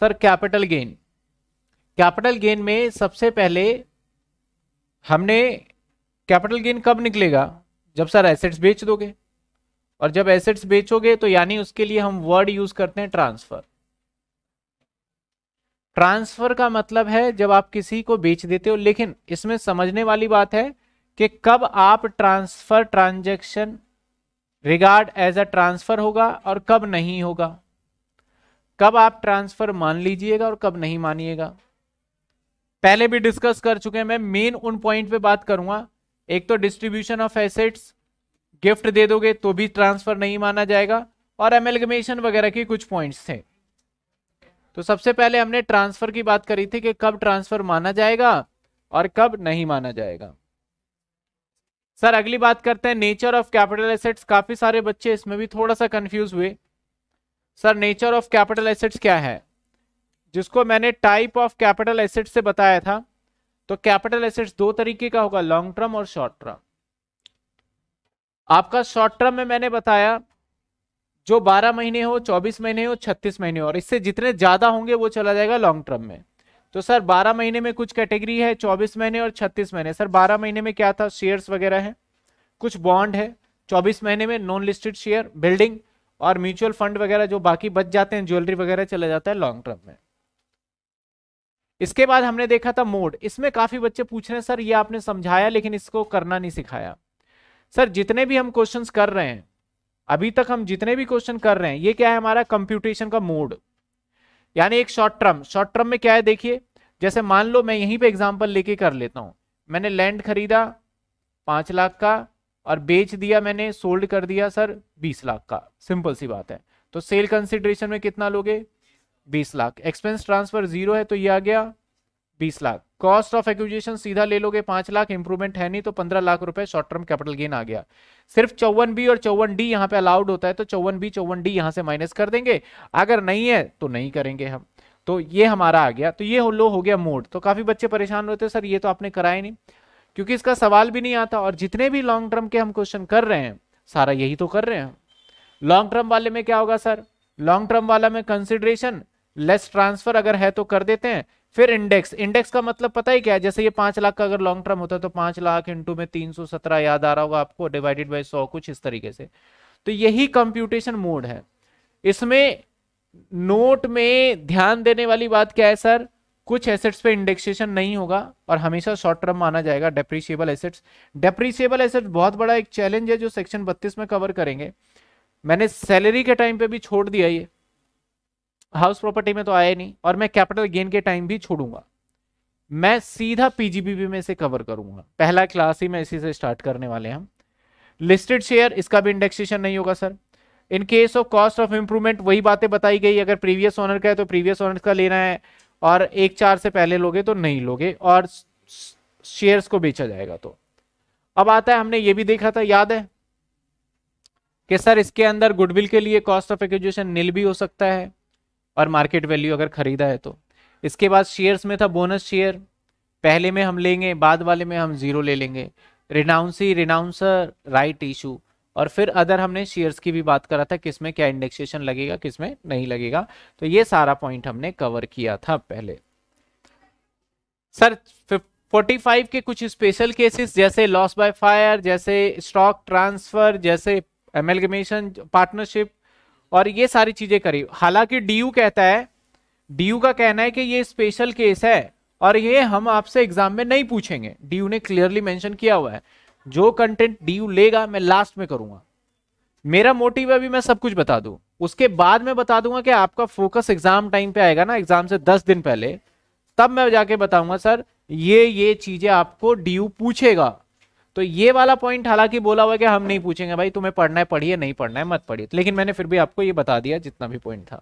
Sir capital gain capital gain में सबसे पहले हमने कैपिटल गेन कब निकलेगा जब सर एसेट्स बेच दोगे और जब एसेट्स बेचोगे तो यानी उसके लिए हम वर्ड यूज करते हैं ट्रांसफर ट्रांसफर का मतलब है जब आप किसी को बेच देते हो लेकिन इसमें समझने वाली बात है कि कब आप transfer transaction regard as a transfer होगा और कब नहीं होगा कब आप ट्रांसफर मान लीजिएगा और कब नहीं मानिएगा पहले भी डिस्कस कर चुके हैं मैं मेन उन पॉइंट पे बात करूंगा एक तो डिस्ट्रीब्यूशन ऑफ एसेट्स गिफ्ट दे दोगे तो भी ट्रांसफर नहीं माना जाएगा और एमेलगमेशन वगैरह के कुछ पॉइंट्स थे तो सबसे पहले हमने ट्रांसफर की बात करी थी कि कब ट्रांसफर माना जाएगा और कब नहीं माना जाएगा सर अगली बात करते हैं नेचर ऑफ कैपिटल एसेट्स काफी सारे बच्चे इसमें भी थोड़ा सा कंफ्यूज हुए sir nature of capital assets क्या है जिसको मैंने टाइप ऑफ कैपिटल एसेट्स से बताया था तो कैपिटल एसेट्स दो तरीके का होगा लॉन्ग टर्म और शॉर्ट टर्म आपका शॉर्ट टर्म में मैंने बताया जो 12 महीने हो 24 महीने हो 36 महीने हो और इससे जितने ज़्यादा होंगे वो चला जाएगा लॉन्ग टर्म में तो सर 12 महीने में कुछ कैटेगरी है 24 महीने और 36 महीने सर 12 महीने में क्या था शेयर्स वगैरह है कुछ बॉन्ड है 24 महीने में नॉन लिस्टेड शेयर बिल्डिंग और म्यूचुअल फंड वगैरह जो बाकी बच जाते हैं ज्वेलरी वगैरह चला जाता है लॉन्ग टर्म में इसके बाद हमने देखा था मोड इसमें काफी बच्चे पूछ रहे हैं सर ये आपने समझाया लेकिन इसको करना नहीं सिखाया सर जितने भी हम क्वेश्चन कर रहे हैं अभी तक हम जितने भी क्वेश्चन कर रहे हैं ये क्या है हमारा कंप्यूटेशन का मोड यानी एक शॉर्ट टर्म शॉर्ट टर्म में क्या है देखिए जैसे मान लो मैं यहीं पे एग्जांपल लेके कर लेता हूं मैंने लैंड खरीदा पांच लाख का और बेच दिया मैंने सोल्ड कर दिया सर बीस लाख का सिंपल सी बात है तो सेल कंसिडरेशन में कितना लोगे बीस लाख एक्सपेंस ट्रांसफर जीरो है तो ये आ गया बीस लाख कॉस्ट ऑफ एक्विजिशन सीधा ले लोगे पांच लाख इंप्रूवमेंट है नहीं तो पंद्रह लाख रुपए शॉर्ट टर्म कैपिटल गेन आ गया सिर्फ चौवन बी और चौवन डी यहाँ पे अलाउड होता है तो चौवन बी चौवन डी यहाँ से माइनस कर देंगे अगर नहीं है तो नहीं करेंगे हम तो ये हमारा आ गया तो ये लो हो गया मोड तो काफी बच्चे परेशान होते सर ये तो आपने कराया नहीं क्योंकि इसका सवाल भी नहीं आता और जितने भी लॉन्ग टर्म के हम क्वेश्चन कर रहे हैं सारा यही तो कर रहे हैं लॉन्ग टर्म वाले में क्या होगा सर लॉन्ग टर्म वाला में कंसिडरेशन लेस ट्रांसफर अगर है तो कर देते हैं फिर इंडेक्स इंडेक्स का मतलब पता ही क्या है जैसे ये पांच लाख का अगर लॉन्ग टर्म होता है तो पांच लाख इंटू में तीन सौ सत्रह याद आ रहा होगा आपको डिवाइडेड बाई सौ कुछ इस तरीके से तो यही कंप्यूटेशन मोड है इसमें नोट में ध्यान देने वाली बात क्या है सर कुछ एसेट्स पे इंडेक्सेशन नहीं होगा और हमेशा शॉर्ट टर्म माना जाएगा डेप्रिशिएबल एसेट्स डेप्रीशियबल एसेट्स बहुत बड़ा एक चैलेंज है जो सेक्शन बत्तीस में कवर करेंगे मैंने सैलरी के टाइम पे भी छोड़ दिया ये हाउस प्रॉपर्टी में तो आया नहीं और मैं कैपिटल गेन के टाइम भी छोड़ूंगा मैं सीधा पीजीबीबी में से कवर करूंगा पहला क्लास ही मैं इसी से स्टार्ट करने वाले हम लिस्टेड शेयर इसका भी इंडेक्सेशन नहीं होगा sir in case of cost of improvement वही बातें बताई गई अगर प्रीवियस ओनर का है तो प्रीवियस ओनर का लेना है और एक चार से पहले लोगे तो नहीं लोगे और शेयर्स को बेचा जाएगा तो अब आता है हमने ये भी देखा था याद है कि सर इसके अंदर गुडविल के लिए कॉस्ट ऑफ एक्विजिशन नील भी हो सकता है और मार्केट वैल्यू अगर खरीदा है तो इसके बाद शेयर्स में था बोनस शेयर पहले में हम लेंगे बाद वाले में हम जीरो ले लेंगे रिनाउंसी रिनाउंसर राइट इशू और फिर अदर हमने शेयर्स की भी बात करा था किसमें क्या इंडेक्सेशन लगेगा किसमें नहीं लगेगा तो ये सारा पॉइंट हमने कवर किया था पहले सर 45 के कुछ स्पेशल केसेस जैसे लॉस बाय फायर जैसे स्टॉक ट्रांसफर जैसे एमेलगमेशन पार्टनरशिप और ये सारी चीजें करी हालांकि डीयू कहता है डीयू का कहना है कि ये स्पेशल केस है और ये हम आपसे एग्जाम में नहीं पूछेंगे डीयू ने क्लियरली मेंशन किया हुआ है जो कंटेंट डी लेगा मैं लास्ट में करूंगा मेरा मोटिव अभी मैं सब कुछ बता दू उसके बाद मैं बता दूंगा कि आपका फोकस एग्जाम टाइम पे आएगा ना एग्जाम से दस दिन पहले तब मैं जाके बताऊंगा सर ये ये चीजें आपको डी पूछेगा तो ये वाला पॉइंट हालांकि बोला हुआ कि हम नहीं पूछेंगे भाई तुम्हें पढ़ना है पढ़िए नहीं पढ़ना है मत पढ़िए तो लेकिन मैंने फिर भी आपको ये बता दिया जितना भी पॉइंट था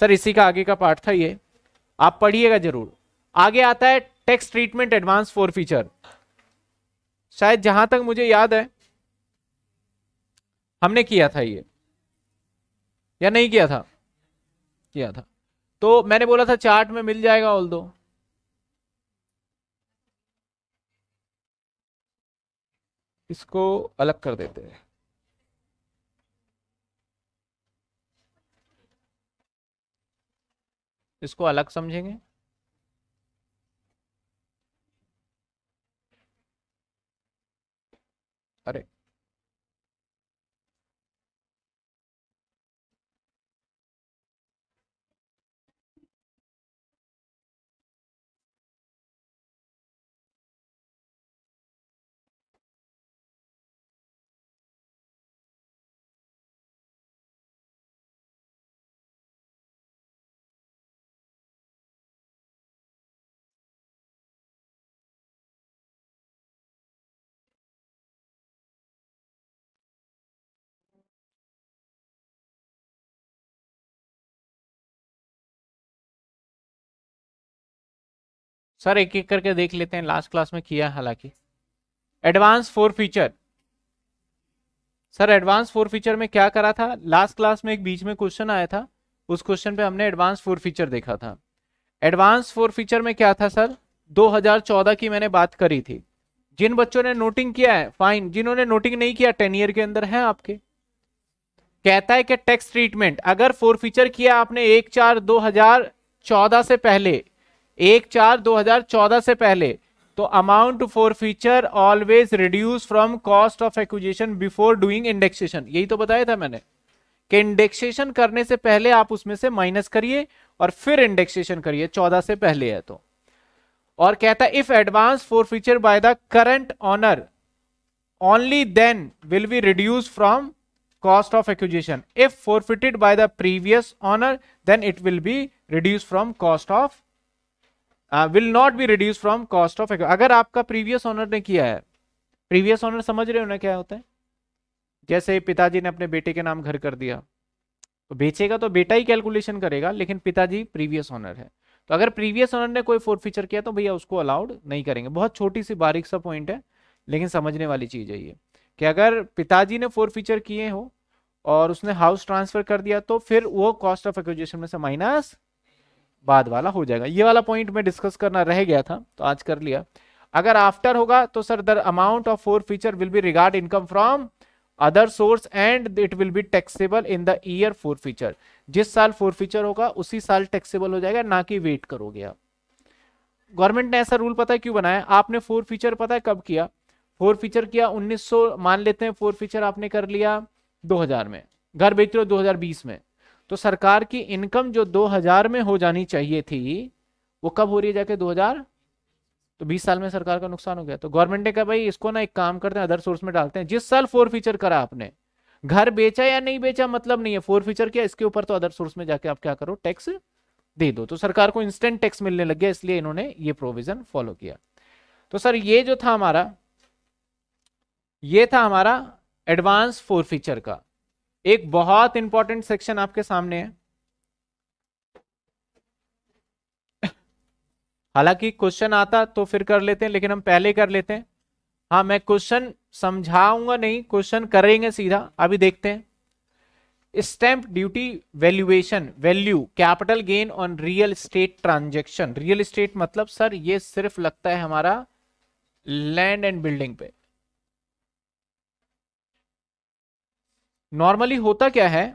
सर इसी का आगे का पार्ट था ये आप पढ़िएगा जरूर आगे आता है tax treatment advance forfeiture शायद जहां तक मुझे याद है हमने किया था ये या नहीं किया था किया था तो मैंने बोला था चार्ट में मिल जाएगा ऑल दो इसको अलग कर देते हैं इसको अलग समझेंगे अरे सर एक एक करके देख लेते हैं लास्ट क्लास में किया हालांकि advance forfeiture sir advance forfeiture में क्या करा था लास्ट क्लास में एक बीच में क्वेश्चन आया था उस क्वेश्चन पे हमने एडवांस फोर फीचर देखा था एडवांस फोर फीचर में क्या था सर 2014 की मैंने बात करी थी जिन बच्चों ने नोटिंग किया है फाइन जिन्होंने नोटिंग नहीं किया टेन ईयर के अंदर है आपके कहता है कि टेक्स ट्रीटमेंट अगर फोर फीचर किया आपने एक चार दो हजार चौदह से पहले एक चार 2014 से पहले तो amount forfeiture always reduce from cost of acquisition before doing indexation यही तो बताया था मैंने कि इंडेक्सेशन करने से पहले आप उसमें से माइनस करिए और फिर इंडेक्सेशन करिए चौदह से पहले है तो और कहता है if advance forfeiture by the current owner only then will be reduce from cost of acquisition if forfeited by the previous owner then it will be reduce from cost of will not be reduce from cost of अगर आपका previous honour ने किया है previous honour समझ रहे हो ना क्या होता है जैसे पिताजी ने अपने बेटे के नाम घर कर दिया तो बेचेगा तो बेटा ही कैलकुलेशन करेगा लेकिन पिताजी प्रीवियस ऑनर है तो अगर प्रीवियस ऑनर ने कोई फोर फीचर किया तो भैया उसको अलाउड नहीं करेंगे बहुत छोटी सी बारीक सा पॉइंट है लेकिन समझने वाली चीज़ है ये कि अगर पिताजी ने फोर फीचर किए हो और उसने हाउस ट्रांसफर कर दिया तो फिर वो कॉस्ट ऑफ एक्विजिशन में से माइनस बाद वाला हो जाएगा ये वाला पॉइंट में डिस्कस करना रह गया था तो आज कर लिया अगर आफ्टर होगा तो sir the amount of forfeiture will be regard income from other source and it will be taxable in the year forfeiture जिस साल फोर फीचर होगा उसी साल टैक्सेबल हो जाएगा ना कि वेट करोगे आप गवर्नमेंट ने ऐसा रूल पता है क्यों बनाया आपने फोर फीचर पता है कब किया फोर फीचर किया 1900 मान लेते हैं फोर फीचर आपने कर लिया 2000 में घर बेच रहे हो 2020 में तो सरकार की इनकम जो 2000 में हो जानी चाहिए थी वो कब हो रही है जाके 2000 तो 20 साल में सरकार का नुकसान हो गया तो गवर्नमेंट ने कहा भाई इसको ना एक काम करते हैं अदर सोर्स में डालते हैं जिस साल फोर फीचर करा आपने घर बेचा या नहीं बेचा मतलब नहीं है फोर फीचर किया इसके ऊपर तो अदर सोर्स में जाके आप क्या करो टैक्स दे दो तो सरकार को इंस्टेंट टैक्स मिलने लग गया इसलिए इन्होंने ये प्रोविजन फॉलो किया तो सर ये जो था हमारा ये था हमारा एडवांस फोर फीचर का एक बहुत इंपॉर्टेंट सेक्शन आपके सामने है हालांकि क्वेश्चन आता तो फिर कर लेते हैं लेकिन हम पहले कर लेते हैं हाँ मैं क्वेश्चन समझाऊंगा नहीं क्वेश्चन करेंगे सीधा अभी देखते हैं stamp duty valuation value capital gain on real estate transaction real estate मतलब सर ये सिर्फ लगता है हमारा लैंड एंड बिल्डिंग पे नॉर्मली होता क्या है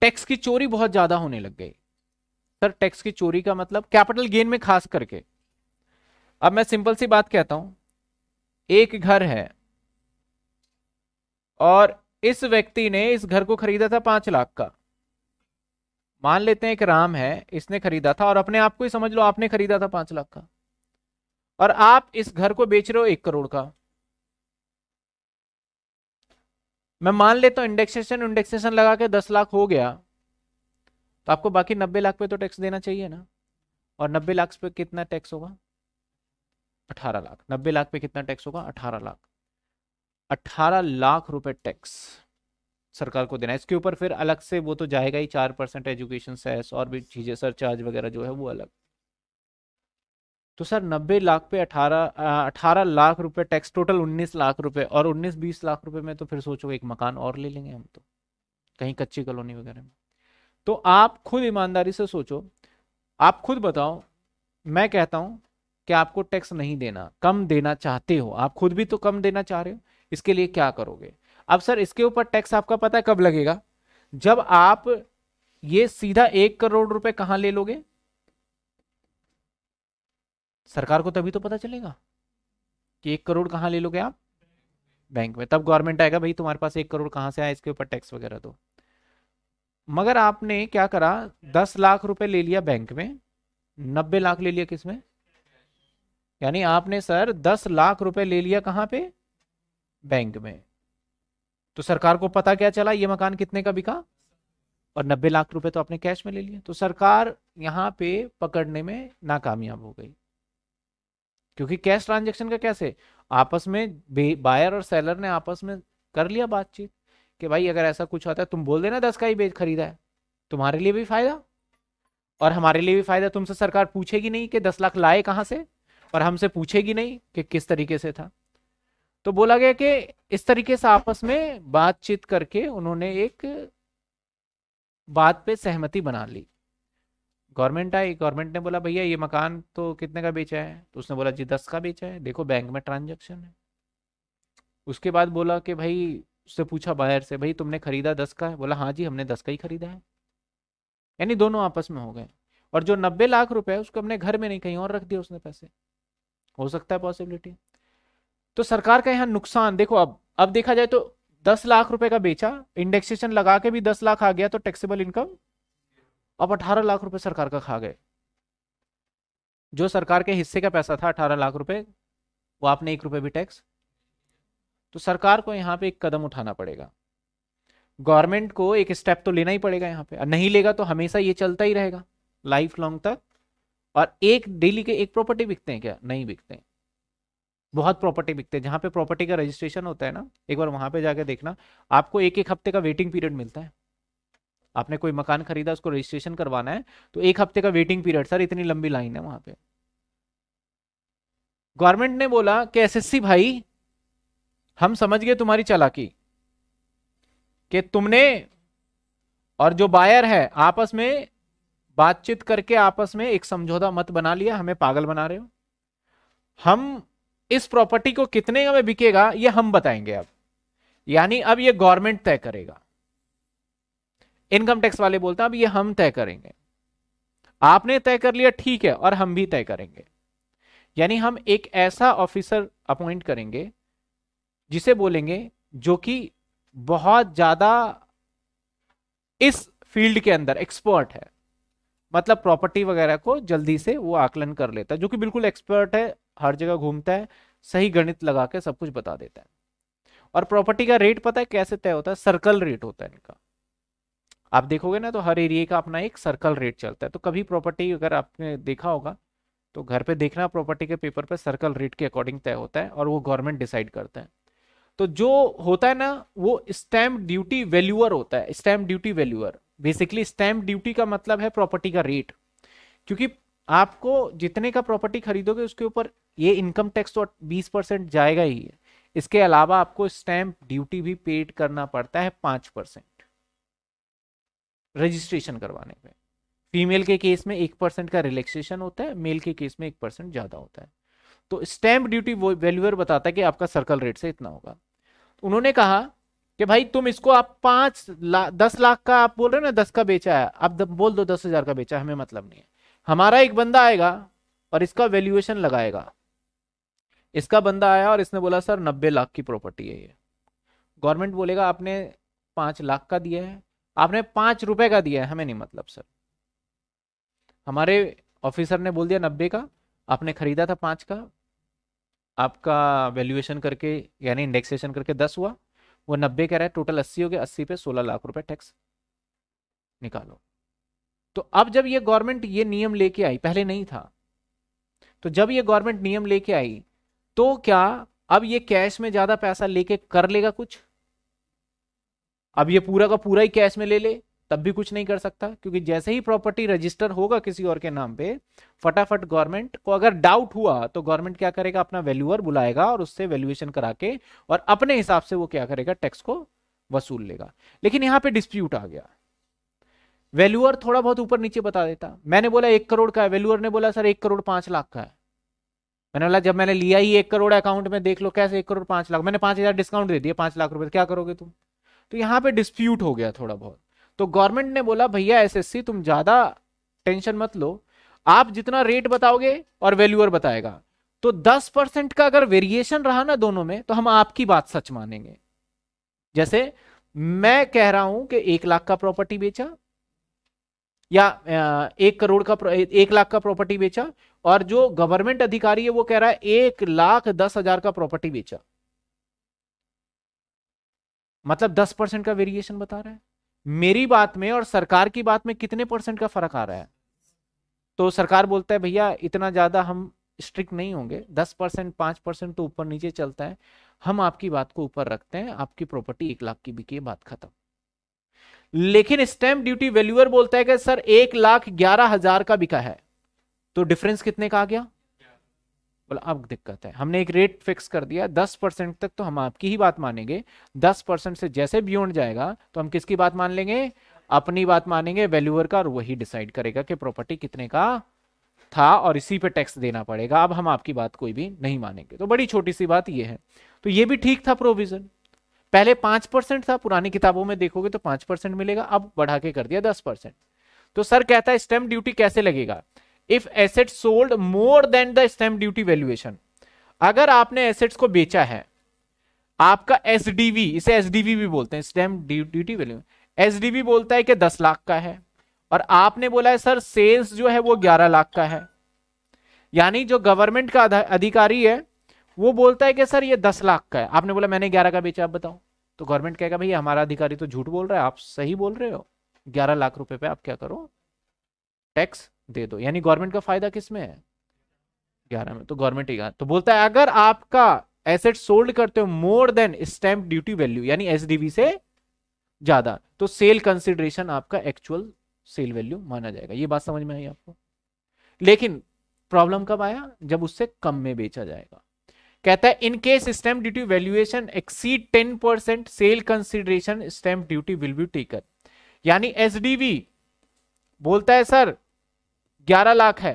टैक्स की चोरी बहुत ज्यादा होने लग गई सर टैक्स की चोरी का मतलब कैपिटल गेन में खास करके अब मैं सिंपल सी बात कहता हूं एक घर है और इस व्यक्ति ने इस घर को खरीदा था पांच लाख का मान लेते हैं एक राम है इसने खरीदा था और अपने आप को ही समझ लो आपने खरीदा था पांच लाख का और आप इस घर को बेच रहे हो एक करोड़ का मैं मान लेता हूं इंडेक्सेशन इंडेक्सेशन लगा के दस लाख हो गया तो आपको बाकी नब्बे लाख पे तो टैक्स देना चाहिए ना और नब्बे लाख पे कितना टैक्स होगा अठारह लाख नब्बे लाख पे कितना टैक्स होगा अठारह लाख अठारह लाख रुपए टैक्स सरकार को देना इसके ऊपर फिर अलग से वो तो जाएगा ही चार परसेंट एजुकेशन सेस और भी चीज़ें सर चार्ज वगैरह जो है वो अलग तो सर नब्बे लाख पे अठारह अठारह लाख रुपए टैक्स टोटल उन्नीस लाख रुपए और उन्नीस बीस लाख रुपए में तो फिर सोचो एक मकान और ले लेंगे हम तो कहीं कच्ची कॉलोनी वगैरह में तो आप खुद ईमानदारी से सोचो आप खुद बताओ मैं कहता हूं कि आपको टैक्स नहीं देना कम देना चाहते हो आप खुद भी तो कम देना चाह रहे हो इसके लिए क्या करोगे अब सर इसके ऊपर टैक्स आपका पता है कब लगेगा जब आप ये सीधा एक करोड़ रुपए कहाँ ले लोगे सरकार को तभी तो पता चलेगा कि एक करोड़ कहाँ ले लोगे आप बैंक में तब गवर्नमेंट आएगा भाई तुम्हारे पास एक करोड़ कहाँ से आया इसके ऊपर टैक्स वगैरह दो मगर आपने क्या करा दस लाख रुपए ले लिया बैंक में नब्बे लाख ले लिया किसमें यानी आपने सर दस लाख रुपए ले लिया कहाँ पे बैंक में तो सरकार को पता क्या चला ये मकान कितने का बिका और नब्बे लाख रुपए तो आपने कैश में ले लिया तो सरकार यहाँ पे पकड़ने में नाकामयाब हो गई क्योंकि कैश ट्रांजेक्शन का कैसे आपस में बायर और सेलर ने आपस में कर लिया बातचीत कि भाई अगर ऐसा कुछ होता है तुम बोल देना दस का ही बेच खरीदा है तुम्हारे लिए भी फायदा और हमारे लिए भी फायदा तुमसे सरकार पूछेगी नहीं कि दस लाख लाए कहाँ से और हमसे पूछेगी नहीं कि किस तरीके से था तो बोला गया कि इस तरीके से आपस में बातचीत करके उन्होंने एक बात पे सहमति बना ली गवर्नमेंट आई गवर्नमेंट ने बोला भैया ये मकान तो कितने का बेचा है तो उसने बोला जी दस का बेचा है देखो बैंक में ट्रांजेक्शन है उसके बाद बोला कि भाई उससे पूछा बाहर से भाई तुमने खरीदा दस का है बोला हाँ जी हमने दस का ही खरीदा है यानी दोनों आपस में हो गए और जो नब्बे लाख रुपए है उसको हमने घर में नहीं कहीं और रख दिया उसने पैसे हो सकता है पॉसिबिलिटी तो सरकार का यहाँ नुकसान देखो अब अब देखा जाए तो दस लाख रुपए का बेचा इंडेक्सेशन लगा के भी दस लाख आ गया तो टैक्सेबल इनकम अब अठारह लाख रुपए सरकार का खा गए जो सरकार के हिस्से का पैसा था अठारह लाख रुपए वो आपने एक रुपए भी टैक्स तो सरकार को यहाँ पे एक कदम उठाना पड़ेगा गवर्नमेंट को एक स्टेप तो लेना ही पड़ेगा यहाँ पे नहीं लेगा तो हमेशा ये चलता ही रहेगा लाइफ लॉन्ग तक और एक डेली के एक प्रॉपर्टी बिकते हैं क्या नहीं बिकते हैं बहुत प्रॉपर्टी बिकते हैं जहां पे प्रॉपर्टी का रजिस्ट्रेशन होता है ना एक बार वहां पे जाके देखना आपको एक एक हफ्ते का वेटिंग पीरियड मिलता है आपने कोई मकान खरीदा उसको रजिस्ट्रेशन करवाना है तो एक हफ्ते का वेटिंग पीरियड सर इतनी लंबी लाइन है वहां पे गवर्नमेंट ने बोला कि एसएससी भाई हम समझ गए तुम्हारी चालाकी कि तुमने और जो बायर है आपस में बातचीत करके आपस में एक समझौता मत बना लिया हमें पागल बना रहे हो हम इस प्रॉपर्टी को कितने में बिकेगा ये हम बताएंगे अब यानी अब ये गवर्नमेंट तय करेगा इनकम टैक्स वाले बोलते हैं अब ये हम तय करेंगे आपने तय कर लिया ठीक है और हम भी तय करेंगे यानी हम एक ऐसा ऑफिसर अपॉइंट करेंगे जिसे बोलेंगे जो कि बहुत ज्यादा इस फील्ड के अंदर एक्सपर्ट है मतलब प्रॉपर्टी वगैरह को जल्दी से वो आकलन कर लेता है जो कि बिल्कुल एक्सपर्ट है हर जगह घूमता है सही गणित लगा के सब कुछ बता देता है और प्रॉपर्टी का रेट पता है कैसे तय होता है सर्कल रेट होता है इनका आप देखोगे ना तो हर एरिया का अपना एक सर्कल रेट चलता है तो कभी प्रॉपर्टी अगर आपने देखा होगा तो घर पे देखना प्रॉपर्टी के पेपर पे सर्कल रेट के अकॉर्डिंग तय होता है और वो गवर्नमेंट डिसाइड करता है तो जो होता है ना वो स्टैम्प ड्यूटी वैल्यूअर होता है stamp duty valuer basically stamp duty का मतलब है प्रॉपर्टी का रेट क्योंकि आपको जितने का प्रॉपर्टी खरीदोगे उसके ऊपर ये इनकम टैक्स तो बीस परसेंट जाएगा ही इसके अलावा आपको स्टैम्प ड्यूटी भी पेड करना पड़ता है पांच परसेंट रजिस्ट्रेशन करवाने में फीमेल के केस में एक परसेंट का रिलैक्सेशन होता है मेल के केस में एक परसेंट ज़्यादा होता है तो स्टैंप ड्यूटी वैल्यूअर बताता है कि आपका सर्कल रेट से इतना होगा उन्होंने कहा कि भाई तुम इसको आप पांच लाख दस लाख का आप बोल रहे हो ना दस का बेचा है आप बोल दो दस हज़ार का बेचा हमें मतलब नहीं है हमारा एक बंदा आएगा और इसका वैल्यूएशन लगाएगा इसका बंदा आया और इसने बोला सर नब्बे लाख की प्रॉपर्टी है ये गवर्नमेंट बोलेगा आपने पांच लाख का दिया है आपने पांच रुपए का दिया है हमें नहीं मतलब सर हमारे ऑफिसर ने बोल दिया नब्बे का आपने खरीदा था पांच का आपका वैल्यूएशन करके यानी इंडेक्सेशन करके दस हुआ वो नब्बे कह रहा है टोटल अस्सी हो गया अस्सी पे सोलह लाख रुपए टैक्स निकालो तो अब जब ये गवर्नमेंट ये नियम लेके आई पहले नहीं था तो जब ये गवर्नमेंट नियम लेके आई तो क्या अब ये कैश में ज्यादा पैसा लेके कर लेगा कुछ अब ये पूरा का पूरा ही कैश में ले ले तब भी कुछ नहीं कर सकता क्योंकि जैसे ही प्रॉपर्टी रजिस्टर होगा किसी और के नाम पे फटाफट गवर्नमेंट को अगर डाउट हुआ तो गवर्नमेंट क्या करेगा अपना वैल्यूअर बुलाएगा और उससे वैल्यूएशन करा के और अपने हिसाब से वो क्या करेगा टैक्स को वसूल लेगा लेकिन यहां पे डिस्प्यूट आ गया वैल्यूअर थोड़ा बहुत ऊपर नीचे बता देता मैंने बोला एक करोड़ का है वैल्यूअर ने बोला सर एक करोड़ पांच लाख का है मैंने बोला जब मैंने लिया ही एक करोड़ अकाउंट में देख लो कैसे एक करोड़ पांच लाख मैंने पांच हजार डिस्काउंट दे दिया पांच लाख रुपए क्या करोगे तुम तो यहाँ पे डिस्प्यूट हो गया थोड़ा बहुत तो गवर्नमेंट ने बोला भैया एसएससी तुम ज्यादा टेंशन मत लो आप जितना रेट बताओगे और वैल्यूअर बताएगा तो 10 परसेंट का अगर वेरिएशन रहा ना दोनों में तो हम आपकी बात सच मानेंगे जैसे मैं कह रहा हूं कि एक लाख का प्रॉपर्टी बेचा या एक करोड़ का एक लाख का प्रॉपर्टी बेचा और जो गवर्नमेंट अधिकारी है वो कह रहा है एक लाख दस हजार का प्रॉपर्टी बेचा मतलब दस परसेंट का वेरिएशन बता रहा है मेरी बात में और सरकार की बात में कितने परसेंट का फर्क आ रहा है तो सरकार बोलता है भैया इतना ज्यादा हम स्ट्रिक्ट नहीं होंगे दस परसेंट पांच परसेंट तो ऊपर नीचे चलता है हम आपकी बात को ऊपर रखते हैं आपकी प्रॉपर्टी एक लाख की बिकी बात खत्म लेकिन स्टैंप ड्यूटी वैल्यूअर बोलता है कि सर एक लाख ग्यारह हजार का बिका है तो डिफरेंस कितने का आ गया बोला अब दिक्कत है हमने एक रेट फिक्स कर दिया दस परसेंट तक तो हम आपकी ही बात मानेंगे दस परसेंट से जैसे बियॉन्ड जाएगा तो हम किसकी बात मान लेंगे अपनी बात मानेंगे वैल्यूअर का और वही डिसाइड करेगा कि प्रॉपर्टी कितने का था और इसी पे टैक्स देना पड़ेगा अब हम आपकी बात कोई भी नहीं मानेंगे तो बड़ी छोटी सी बात यह है तो ये भी ठीक था प्रोविजन पहले पांच परसेंट था पुरानी किताबों में देखोगे तो पांच परसेंट मिलेगा अब बढ़ा के कर दिया दस परसेंट तो सर कहता है स्टेम ड्यूटी कैसे लगेगा if asset sold more than the stamp duty valuation अगर आपने एसेट्स को बेचा है आपका एस इसे एस भी बोलते हैं स्टैम्प ड्यूटी वैल्यू एस बोलता है कि दस लाख का है और आपने बोला है सर सेल्स जो है वो ग्यारह लाख का है यानी जो गवर्नमेंट का अधिकारी है वो बोलता है कि सर ये दस लाख का है आपने बोला मैंने ग्यारह का बेचा आप बताओ तो गवर्नमेंट कहेगा भाई हमारा अधिकारी तो झूठ बोल रहा है आप सही बोल रहे हो ग्यारह लाख रुपए पे आप क्या करो टैक्स दे दो यानी गवर्नमेंट का फायदा किस में है ग्यारह में तो गवर्नमेंट ही तो बोलता है अगर आपका एसेट सोल्ड करते हो more than stamp duty value यानी एस से ज्यादा तो सेल कंसिडरेशन आपका एक्चुअल सेल वैल्यू माना जाएगा ये बात समझ में आई आपको लेकिन प्रॉब्लम कब आया जब उससे कम में बेचा जाएगा कहता है in case stamp duty valuation exceed ten percent sale consideration stamp duty will be taken यानी एसडीवी बोलता है सर ग्यारह लाख है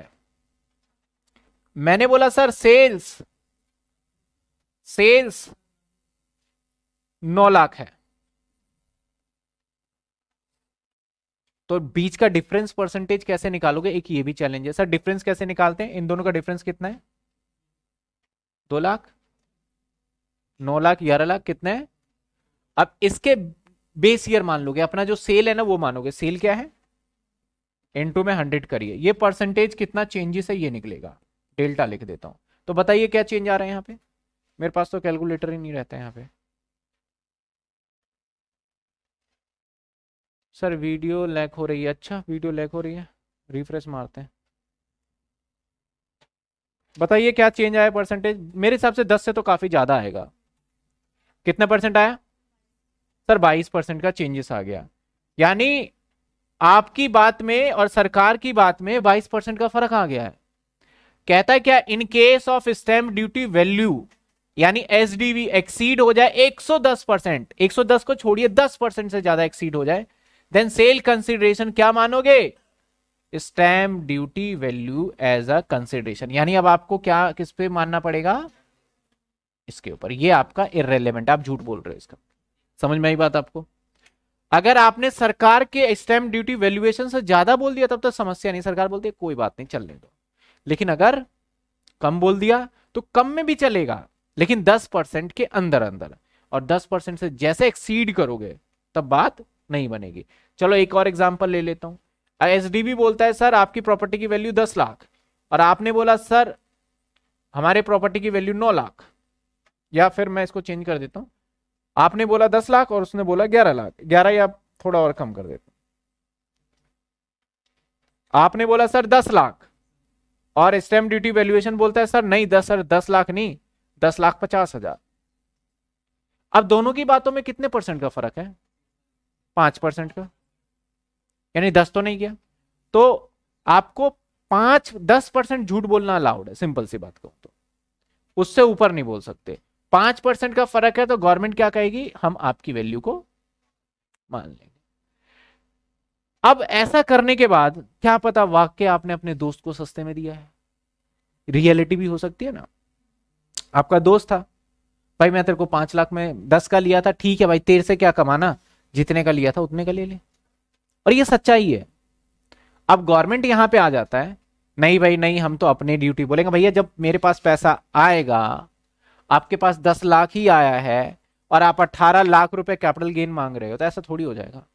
मैंने बोला सर सेल्स सेल्स नौ लाख है तो बीच का डिफरेंस परसेंटेज कैसे निकालोगे एक ये भी चैलेंज है सर डिफरेंस कैसे निकालते हैं इन दोनों का डिफरेंस कितना है दो लाख नौ लाख ग्यारह लाख कितना है अब इसके बेस ईयर मान लोगे अपना जो सेल है ना वो मानोगे सेल क्या है इनटू में हंड्रेड करिए ये परसेंटेज कितना चेंजेस है ये निकलेगा डेल्टा लिख देता हूँ तो बताइए क्या चेंज आ रहा है यहाँ पे मेरे पास तो कैलकुलेटर ही नहीं रहता है यहाँ पे सर वीडियो लैक हो रही है अच्छा वीडियो लैक हो रही है रिफ्रेश मारते हैं बताइए क्या चेंज आया परसेंटेज मेरे हिसाब से दस से तो काफ़ी ज़्यादा आएगा कितना परसेंट आया सर बाईस परसेंट का चेंजेस आ गया यानी आपकी बात में और सरकार की बात में 22 परसेंट का फर्क आ गया है कहता है क्या in case of stamp duty value यानी एस डी एक्सीड हो जाए 110 परसेंट एक को छोड़िए 10 परसेंट से ज्यादा एक्सीड हो जाए देन सेल कंसिडरेशन क्या मानोगे stamp duty value as a consideration यानी अब आपको क्या किस पे मानना पड़ेगा इसके ऊपर ये आपका इरेलीवेंट आप झूठ बोल रहे हो इसका समझ में आई बात आपको अगर आपने सरकार के स्टैम्प ड्यूटी वैल्यूएशन से ज्यादा बोल दिया तब तो समस्या नहीं सरकार बोलती है कोई बात नहीं चलने दो लेकिन अगर कम बोल दिया तो कम में भी चलेगा लेकिन 10 परसेंट के अंदर अंदर और 10 परसेंट से जैसे एक्सीड करोगे तब बात नहीं बनेगी चलो एक और एग्जाम्पल ले लेता हूं एस बोलता है सर आपकी प्रॉपर्टी की वैल्यू दस लाख और आपने बोला सर हमारे प्रॉपर्टी की वैल्यू नौ लाख या फिर मैं इसको चेंज कर देता हूं आपने बोला दस लाख और उसने बोला ग्यारह लाख ग्यारह या थोड़ा और कम कर देते आपने बोला सर दस लाख और स्टैम्प ड्यूटी वैल्यूएशन बोलता है सर नहीं दस सर दस लाख नहीं दस लाख पचास हजार अब दोनों की बातों में कितने परसेंट का फर्क है पांच परसेंट का यानी दस तो नहीं गया तो आपको पांच दस परसेंट झूठ बोलना अलाउड है सिंपल सी बात कहूं तो उससे ऊपर नहीं बोल सकते पांच परसेंट का फर्क है तो गवर्नमेंट क्या कहेगी हम आपकी वैल्यू को मान लेंगे अब ऐसा करने के बाद क्या पता वाक्य आपने अपने दोस्त को सस्ते में दिया है रियलिटी भी हो सकती है ना आपका दोस्त था भाई मैं तेरे को पांच लाख में दस का लिया था ठीक है भाई तेरे से क्या कमाना जितने का लिया था उतने का ले ले और ये सच्चाई है अब गवर्नमेंट यहां पे आ जाता है नहीं भाई नहीं हम तो अपने ड्यूटी बोलेंगे भैया जब मेरे पास पैसा आएगा आपके पास दस लाख ही आया है और आप अट्ठारह लाख रुपए कैपिटल गेन मांग रहे हो तो ऐसा थोड़ी हो जाएगा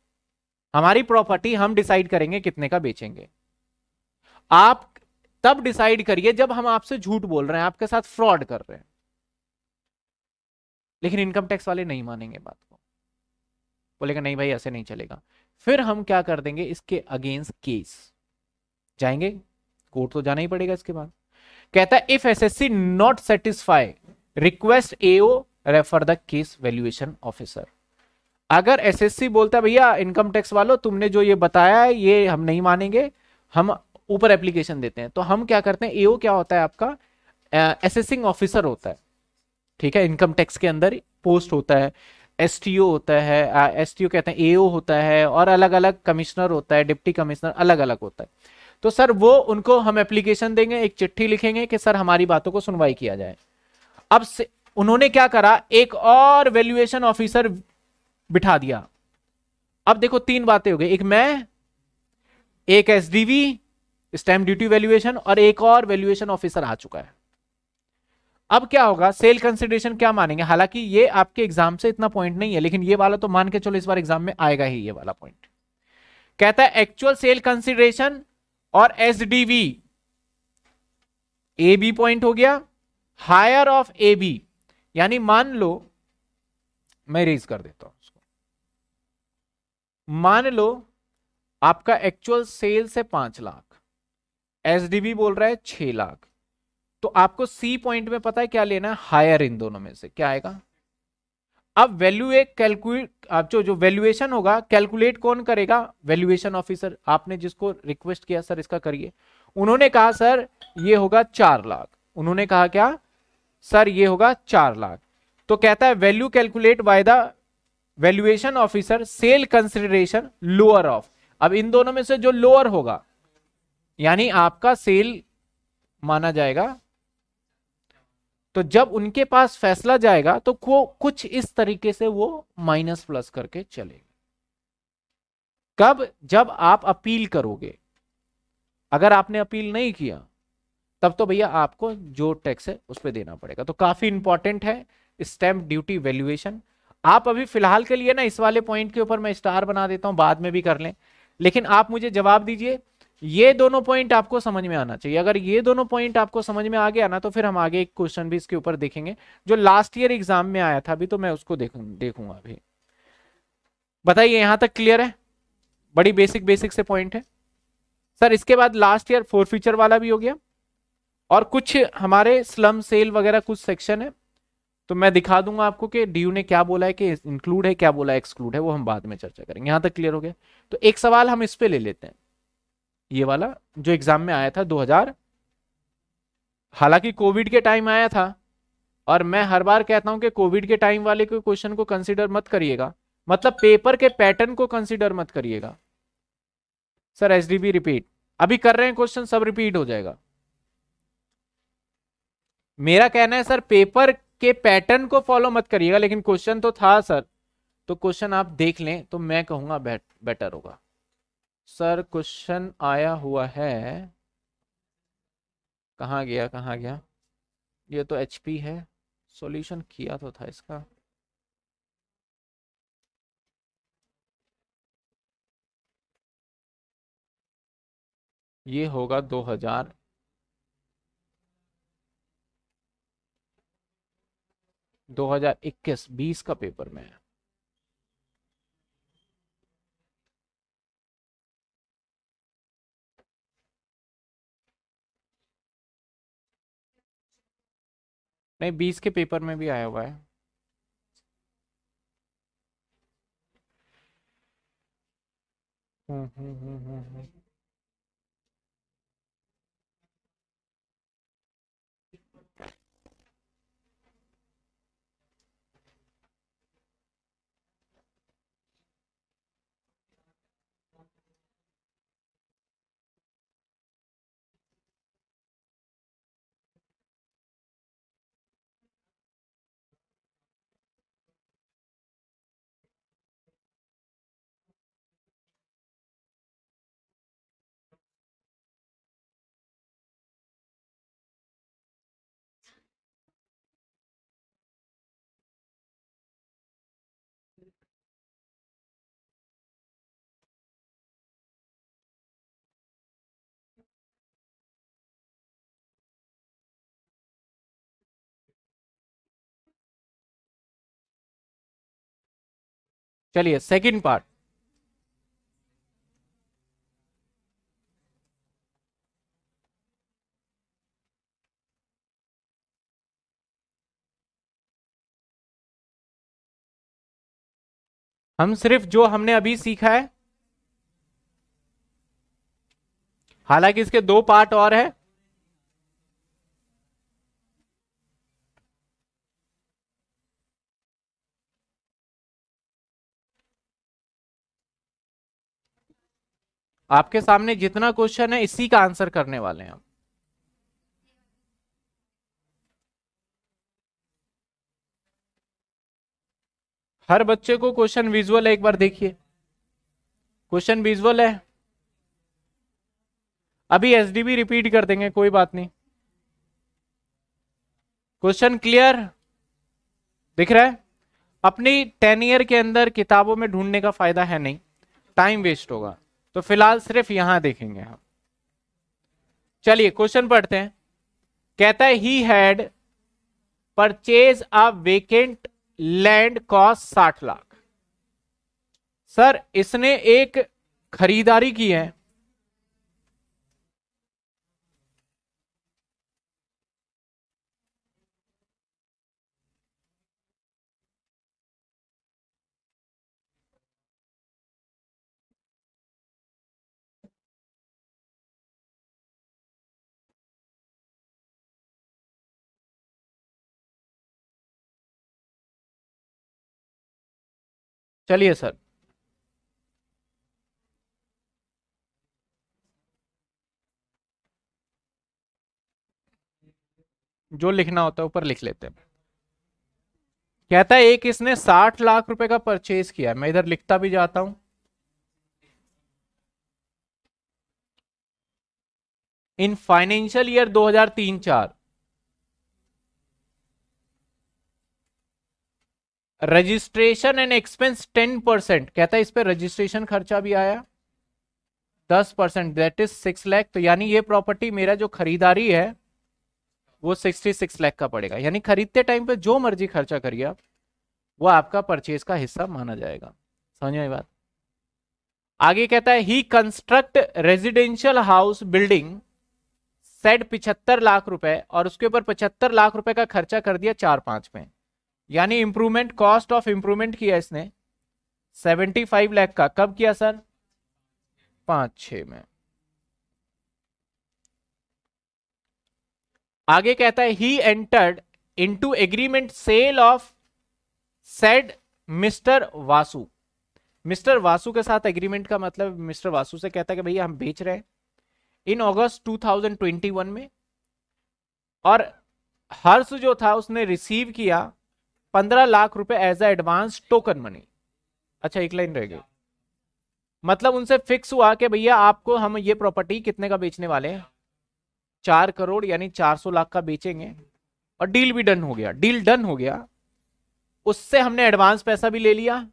हमारी प्रॉपर्टी हम डिसाइड करेंगे कितने का बेचेंगे आप तब डिसाइड करिए जब हम आपसे झूठ बोल रहे हैं आपके साथ फ्रॉड कर रहे हैं लेकिन इनकम टैक्स वाले नहीं मानेंगे बात को बोलेगा नहीं भाई ऐसे नहीं चलेगा फिर हम क्या कर देंगे इसके अगेंस्ट केस जाएंगे कोर्ट तो जाना ही पड़ेगा इसके बाद कहता है if assessee not satisfy request AO refer the case valuation officer अगर एसएससी बोलता है भैया इनकम टैक्स वालों तुमने जो ये बताया है ये हम नहीं मानेंगे हम ऊपर एप्लीकेशन देते हैं तो हम क्या करते हैं एओ क्या होता है आपका एसेसिंग uh, ऑफिसर होता है ठीक है इनकम टैक्स के अंदर पोस्ट होता है एस होता है एस uh, कहते हैं एओ होता है और अलग अलग कमिश्नर होता है डिप्टी कमिश्नर अलग अलग होता है तो सर वो उनको हम एप्लीकेशन देंगे एक चिट्ठी लिखेंगे कि सर हमारी बातों को सुनवाई किया जाए अब से उन्होंने क्या करा एक और वैल्यूएशन ऑफिसर बिठा दिया अब देखो तीन बातें हो गई एक मैं एक एसडीवी स्टैम्प ड्यूटी वैल्यूएशन और एक और वैल्यूएशन ऑफिसर आ चुका है अब क्या होगा सेल कंसिडरेशन क्या मानेंगे हालांकि ये आपके एग्जाम से इतना पॉइंट नहीं है लेकिन ये वाला तो मान के चलो इस बार एग्जाम में आएगा ही ये वाला पॉइंट कहता है एक्चुअल सेल कंसिडरेशन और एसडीवी ए बी पॉइंट हो गया हायर ऑफ ए बी यानी मान लो मैं रेज कर देता हूं उसको मान लो आपका एक्चुअल सेल्स है पांच लाख एसडीबी बोल रहा है छह लाख तो आपको सी पॉइंट में पता है क्या लेना है हायर इन दोनों में से क्या आएगा अब वैल्यू एक कैलकुलेट आप जो जो वैल्यूएशन होगा कैलकुलेट कौन करेगा वैल्यूएशन ऑफिसर आपने जिसको रिक्वेस्ट किया सर इसका करिए उन्होंने कहा सर ये होगा चार लाख उन्होंने कहा क्या सर ये होगा चार लाख तो कहता है value calculate by the valuation officer sale consideration lower of अब इन दोनों में से जो लोअर होगा यानी आपका सेल माना जाएगा तो जब उनके पास फैसला जाएगा तो वो कुछ इस तरीके से वो माइनस प्लस करके चलेगा कब जब आप अपील करोगे अगर आपने अपील नहीं किया तब तो भैया आपको जो टैक्स है उस पर देना पड़ेगा तो काफी इंपॉर्टेंट है स्टैंप ड्यूटी वैल्यूएशन आप अभी फिलहाल के लिए ना इस वाले पॉइंट के ऊपर मैं स्टार बना देता हूं बाद में भी कर लें लेकिन आप मुझे जवाब दीजिए ये दोनों पॉइंट आपको समझ में आना चाहिए अगर ये दोनों पॉइंट आपको समझ में आ गया ना तो फिर हम आगे एक क्वेश्चन भी इसके ऊपर देखेंगे जो लास्ट ईयर एग्जाम में आया था अभी तो मैं उसको देखू देखूंगा अभी बताइए यहां तक क्लियर है बड़ी बेसिक बेसिक से पॉइंट है सर इसके बाद लास्ट ईयर फोर फीचर वाला भी हो गया और कुछ हमारे स्लम सेल वगैरह कुछ सेक्शन है तो मैं दिखा दूंगा आपको कि ड्यू ने क्या बोला है कि इंक्लूड है क्या बोला है एक्सक्लूड है वो हम बाद में चर्चा करेंगे यहां तक क्लियर हो गया तो एक सवाल हम इस पे ले लेते हैं ये वाला जो एग्जाम में आया था 2000 हालांकि कोविड के टाइम आया था और मैं हर बार कहता हूं कि कोविड के टाइम वाले के क्वेश्चन को कंसिडर मत करिएगा मतलब पेपर के पैटर्न को कंसिडर मत करिएगा सर एच रिपीट अभी कर रहे हैं क्वेश्चन सब रिपीट हो जाएगा मेरा कहना है सर पेपर के पैटर्न को फॉलो मत करिएगा लेकिन क्वेश्चन तो था सर तो क्वेश्चन आप देख लें तो मैं कहूँगा बेट, बेटर होगा सर क्वेश्चन आया हुआ है कहाँ गया कहाँ गया ये तो एच पी है सॉल्यूशन किया तो था इसका ये होगा 2021 20 का पेपर में है नहीं बीस के पेपर में भी आया हुआ है हम्म हम्म हम्म हम्म, हम्म। चलिए सेकंड पार्ट हम सिर्फ जो हमने अभी सीखा है हालांकि इसके दो पार्ट और हैं आपके सामने जितना क्वेश्चन है इसी का आंसर करने वाले हैं हम हर बच्चे को क्वेश्चन विजुअल है एक बार देखिए क्वेश्चन विजुअल है अभी एसडीबी रिपीट कर देंगे कोई बात नहीं क्वेश्चन क्लियर दिख रहा है अपनी टेन ईयर के अंदर किताबों में ढूंढने का फायदा है नहीं टाइम वेस्ट होगा तो फिलहाल सिर्फ यहां देखेंगे हम चलिए क्वेश्चन पढ़ते हैं कहता है he had purchase a vacant land cost साठ लाख सर इसने एक खरीदारी की है चलिए सर जो लिखना होता है ऊपर लिख लेते हैं कहता है एक इसने साठ लाख रुपए का परचेज किया मैं इधर लिखता भी जाता हूं in financial year 2003-4 registration and expense ten percent कहता है इस पर रजिस्ट्रेशन खर्चा भी आया दस percent that is six lakh तो यानी ये प्रॉपर्टी मेरा जो खरीदारी है वो सिक्सटी सिक्स लैख का पड़ेगा यानी खरीदते टाइम पे जो मर्जी खर्चा करिए आप वो आपका परचेज का हिस्सा माना जाएगा समझो ये बात आगे कहता है he construct residential house building set पिछहत्तर लाख रुपए और उसके ऊपर पचहत्तर लाख रुपए का खर्चा कर दिया चार पांच में यानी इंप्रूवमेंट कॉस्ट ऑफ इंप्रूवमेंट किया इसने सेवेंटी फाइव लैख का कब किया सर पांच छ में आगे कहता है he entered into agreement sale of said Mr Vasu Mr Vasu के साथ एग्रीमेंट का मतलब मिस्टर वासु से कहता है कि भैया हम बेच रहे हैं इन अगस्त 2021 में और हर्ष जो था उसने रिसीव किया पंद्रह लाख रुपए as a advance token money अच्छा एक लाइन रह गई मतलब उनसे फिक्स हुआ कि भैया आपको हम ये प्रॉपर्टी कितने का बेचने वाले हैं चार करोड़ यानी चार सौ लाख का बेचेंगे और डील भी डन हो गया डील डन हो गया उससे हमने एडवांस पैसा भी ले लिया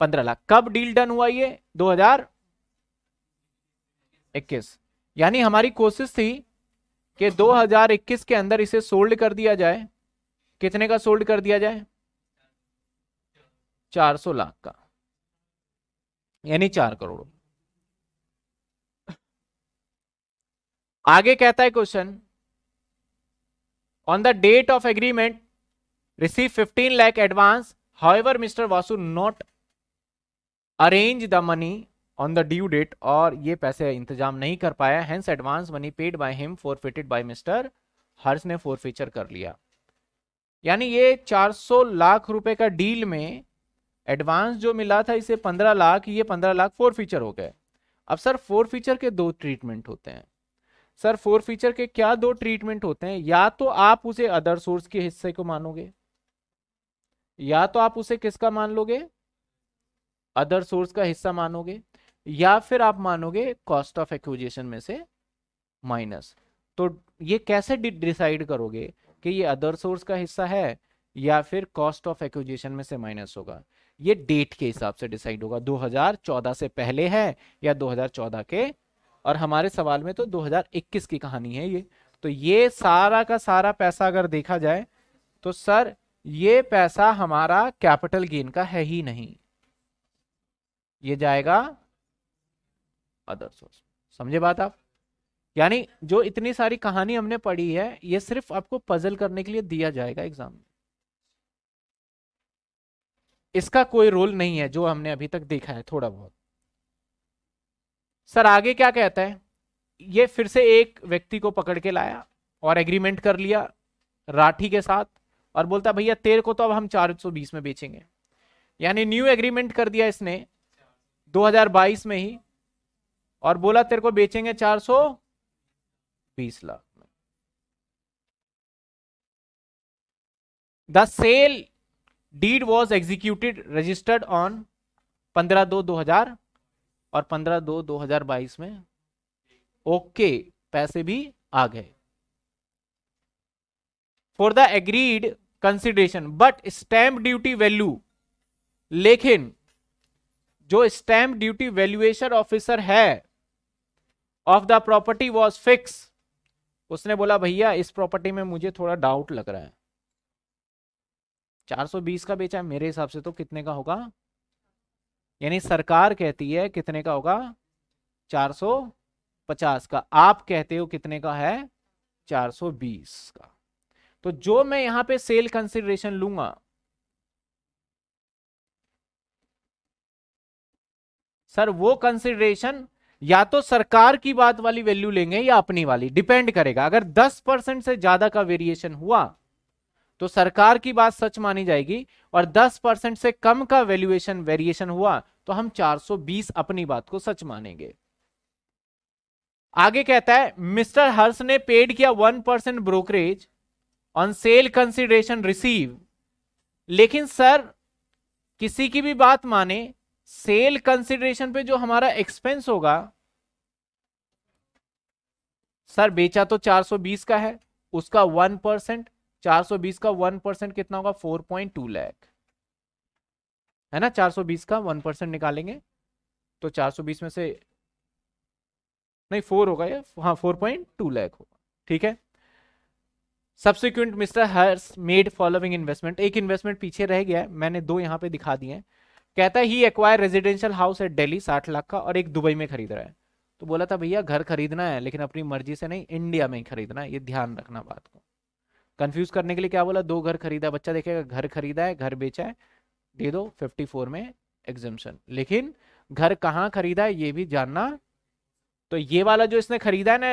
पंद्रह लाख कब डील डन हुआ ये दो हजार इक्कीस यानी हमारी कोशिश थी कि 2021 के अंदर इसे सोल्ड कर दिया जाए कितने का सोल्ड कर दिया जाए चार सौ लाख का यानी चार करोड़ आगे कहता है question on the date of agreement receive fifteen lakh advance however Mr Vasu not arrange the money on the due date और ये पैसे इंतजाम नहीं कर पाया hence advance money paid by him forfeited by Mr Harsh ने फोर फीचर कर लिया यानी ये 400 लाख रुपए का डील में एडवांस जो मिला था इसे 15 लाख ये 15 लाख फोर फीचर हो गए अब सर फोर फीचर के दो ट्रीटमेंट होते हैं सर फोर फीचर के क्या दो ट्रीटमेंट होते हैं या तो आप उसे अदर सोर्स के हिस्से को मानोगे या तो आप उसे किसका मान लोगे अदर सोर्स का हिस्सा मानोगे या फिर आप मानोगे कॉस्ट ऑफ एक्विजिशन में से माइनस तो ये कैसे डिसाइड करोगे कि ये अदर सोर्स का हिस्सा है या फिर कॉस्ट ऑफ एक्विजिशन में से माइनस होगा ये डेट के हिसाब से डिसाइड होगा 2014 से पहले है या 2014 के और हमारे सवाल में तो 2021 की कहानी है ये तो ये सारा का सारा पैसा अगर देखा जाए तो सर ये पैसा हमारा कैपिटल गेन का है ही नहीं ये जाएगा अदर सोर्स समझे बात आप यानी जो इतनी सारी कहानी हमने पढ़ी है ये सिर्फ आपको पजल करने के लिए दिया जाएगा एग्जाम में इसका कोई रोल नहीं है जो हमने अभी तक देखा है थोड़ा बहुत सर आगे क्या कहता है ये फिर से एक व्यक्ति को पकड़ के लाया और एग्रीमेंट कर लिया राठी के साथ और बोलता भैया तेरे को तो अब हम 420 में बेचेंगे यानी न्यू एग्रीमेंट कर दिया इसने 2022 में ही और बोला तेरे को बेचेंगे सौ बीस लाख में the sale deed was executed registered on पंद्रह दो दो हजार और पंद्रह दो दो हजार बाईस में ओके पैसे भी आ गए for the agreed consideration but stamp duty value लेकिन जो स्टैंप ड्यूटी वैल्यूएशन ऑफिसर है of the property was fix उसने बोला भैया इस प्रॉपर्टी में मुझे थोड़ा डाउट लग रहा है 420 का बेचा है मेरे हिसाब से तो कितने का होगा यानी सरकार कहती है कितने का होगा 450 का आप कहते हो कितने का है 420 का तो जो मैं यहां पे सेल कंसिडरेशन लूंगा सर वो कंसिडरेशन या तो सरकार की बात वाली वैल्यू लेंगे या अपनी वाली डिपेंड करेगा अगर 10 परसेंट से ज्यादा का वेरिएशन हुआ तो सरकार की बात सच मानी जाएगी और 10 परसेंट से कम का वैल्यूएशन वेरिएशन हुआ तो हम 420 अपनी बात को सच मानेंगे आगे कहता है मिस्टर हर्ष ने पेड किया 1 percent brokerage on sale consideration receive लेकिन सर किसी की भी बात माने सेल कंसिडरेशन पे जो हमारा एक्सपेंस होगा सर बेचा तो 420 का है उसका 1 परसेंट चार का 1 परसेंट कितना होगा 4.2 लैख है ना 420 का 1 परसेंट निकालेंगे तो 420 में से नहीं फोर होगा ये हाँ 4.2 लैख होगा ठीक है subsequent Mr Harsh made following investment एक इन्वेस्टमेंट पीछे रह गया है मैंने दो यहां पे दिखा दिए हैं कहता है ही एक्वायर रेजिडेंशियल हाउस है डेली साठ लाख का और एक दुबई में खरीद रहा है तो बोला था भैया घर खरीदना है लेकिन अपनी मर्जी से नहीं इंडिया में ही खरीदना है ये ध्यान रखना बात को कंफ्यूज करने के लिए क्या बोला दो घर खरीदा बच्चा देखेगा घर खरीदा है घर बेचा है दे दो 54 में एग्जिमशन लेकिन घर कहाँ खरीदा है ये भी जानना तो ये वाला जो इसने खरीदा है ना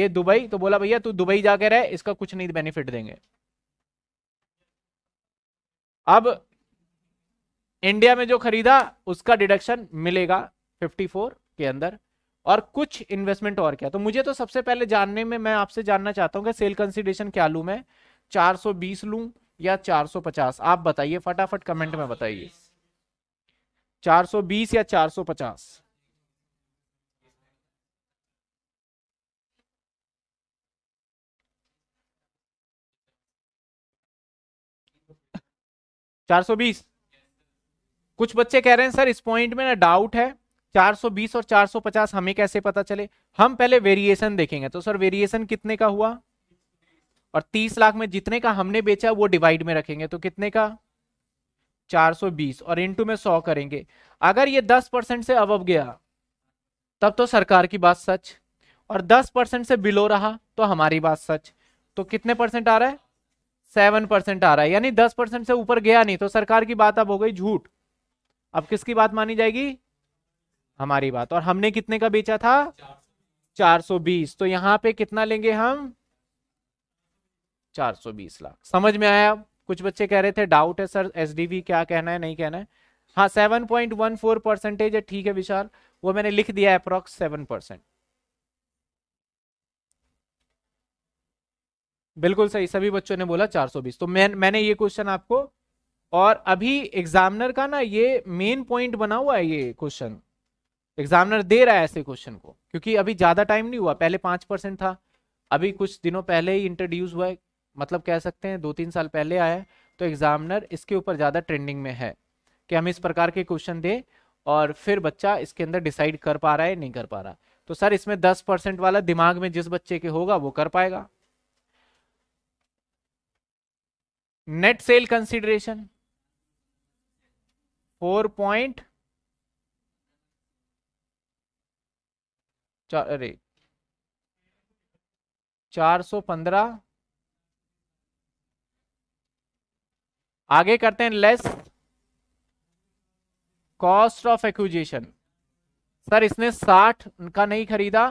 ये दुबई तो बोला भैया तू दुबई जाके रहे इसका कुछ नहीं बेनिफिट देंगे अब इंडिया में जो खरीदा उसका डिडक्शन मिलेगा 54 के अंदर और कुछ इन्वेस्टमेंट और क्या तो मुझे तो सबसे पहले जानने में मैं आपसे जानना चाहता हूँ कि सेल कंसिडेशन क्या लूँ मैं 420 लूँ या 450 आप बताइए फटाफट कमेंट में बताइए 420 या 450 बीस कुछ बच्चे कह रहे हैं सर इस पॉइंट में ना डाउट है 420 और 450 हमें कैसे पता चले हम पहले वेरिएशन देखेंगे तो सर वेरिएशन कितने का हुआ और 30 लाख में जितने का हमने बेचा वो डिवाइड में रखेंगे तो कितने का 420 और इनटू में 100 करेंगे अगर ये 10 परसेंट से अब गया तब तो सरकार की बात सच और 10 परसेंट से बिलो रहा तो हमारी बात सच तो कितने परसेंट आ रहा है सेवन परसेंट आ रहा है यानी दस परसेंट से ऊपर गया नहीं तो सरकार की बात अब हो गई झूठ अब किसकी बात मानी जाएगी हमारी बात और हमने कितने का बेचा था 420 तो यहां पे कितना लेंगे हम 420 लाख समझ में आया कुछ बच्चे कह रहे थे डाउट है सर एस क्या कहना है नहीं कहना है हाँ seven point one four percentage है ठीक है विशाल वो मैंने लिख दिया अप्रोक्स अप्रॉक्स परसेंट बिल्कुल सही सभी बच्चों ने बोला 420 तो मैं मैंने ये क्वेश्चन आपको और अभी एग्जामिनर का ना ये मेन पॉइंट बना हुआ है ये क्वेश्चन एग्जामिनर दे रहा है ऐसे क्वेश्चन को क्योंकि अभी ज्यादा टाइम नहीं हुआ पहले पांच परसेंट था अभी कुछ दिनों पहले ही इंट्रोड्यूस हुआ है मतलब कह सकते हैं दो तीन साल पहले आया है तो एग्जामिनर इसके ऊपर ज्यादा ट्रेंडिंग में है कि हम इस प्रकार के क्वेश्चन दे और फिर बच्चा इसके अंदर डिसाइड कर पा रहा है नहीं कर पा रहा तो सर इसमें दस परसेंट वाला दिमाग में जिस बच्चे के होगा वो कर पाएगा net sale consideration four point चार अरे चार सौ पंद्रह आगे करते हैं less cost of acquisition sir इसने साठ उनका नहीं खरीदा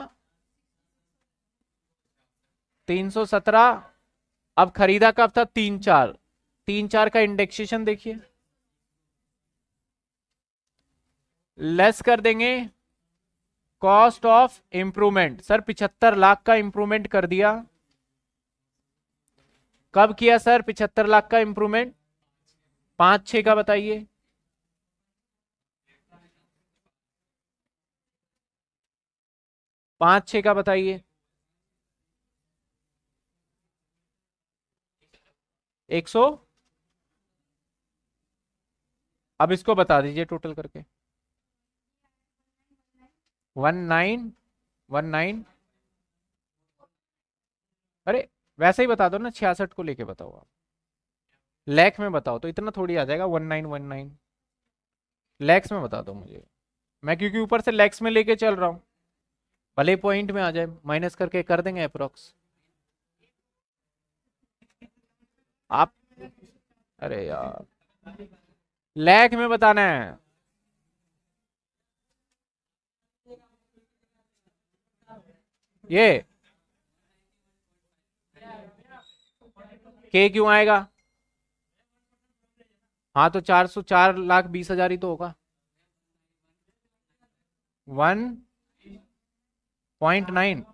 तीन सौ सत्रह अब खरीदा कब था तीन चार तीन चार का इंडेक्सेशन देखिए लेस कर देंगे कॉस्ट ऑफ इंप्रूवमेंट सर पिछहत्तर लाख का इंप्रूवमेंट कर दिया कब किया सर पिछहत्तर लाख का इंप्रूवमेंट पांच छ का बताइए पांच छ का बताइए एक सौ अब इसको बता दीजिए टोटल करके वन नाइन वन नाइन अरे वैसे ही बता दो ना छियासठ को लेके बताओ आप लैख में बताओ तो इतना थोड़ी आ जाएगा one nine one nine lakhs में बता दो मुझे मैं क्योंकि ऊपर से लैक्स में लेके चल रहा हूँ भले पॉइंट में आ जाए माइनस करके कर देंगे अप्रोक्स आप अरे यार लैख में बताना है ये के क्यों आएगा हाँ तो चार सौ चार लाख बीस हजार ही तो होगा one point nine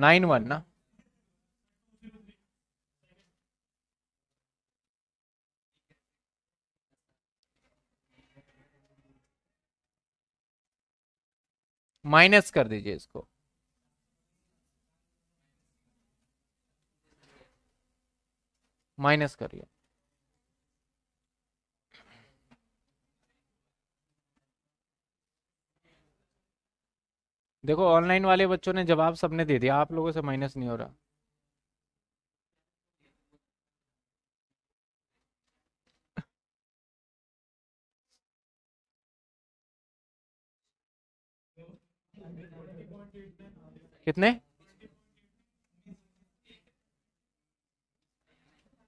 nine one ना माइनस कर दीजिए इसको माइनस करिए देखो ऑनलाइन वाले बच्चों ने जवाब सबने दे दिया आप लोगों से माइनस नहीं हो रहा कितने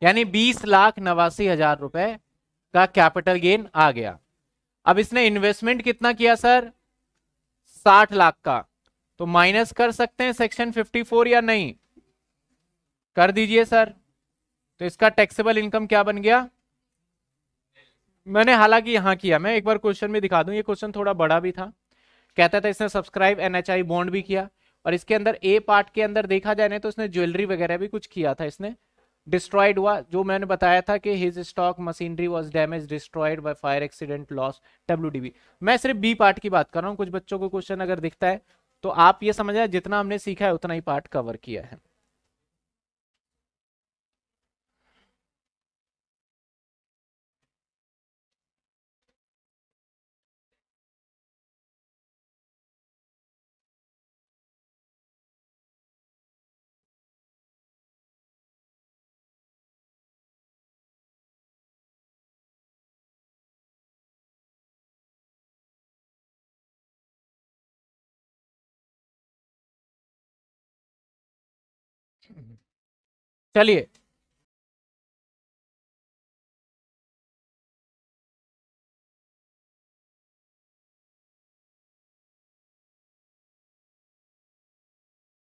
यानी बीस लाख नवासी हजार रुपए का कैपिटल गेन आ गया अब इसने इन्वेस्टमेंट कितना किया सर साठ लाख का तो माइनस कर सकते हैं सेक्शन फिफ्टी फोर या नहीं कर दीजिए सर तो इसका टैक्सेबल इनकम क्या बन गया मैंने हालांकि यहां किया मैं एक बार क्वेश्चन में दिखा दूं ये क्वेश्चन थोड़ा बड़ा भी था कहता था इसने सब्सक्राइब एनएचआई बॉन्ड भी किया और इसके अंदर ए पार्ट के अंदर देखा जाए तो इसने ज्वेलरी वगैरह भी कुछ किया था इसने डिस्ट्रॉयड हुआ जो मैंने बताया था कि his stock machinery was damage destroyed by fire accident loss W मैं सिर्फ बी पार्ट की बात कर रहा हूँ कुछ बच्चों को क्वेश्चन अगर दिखता है तो आप ये समझ जितना हमने सीखा है उतना ही पार्ट कवर किया है चलिए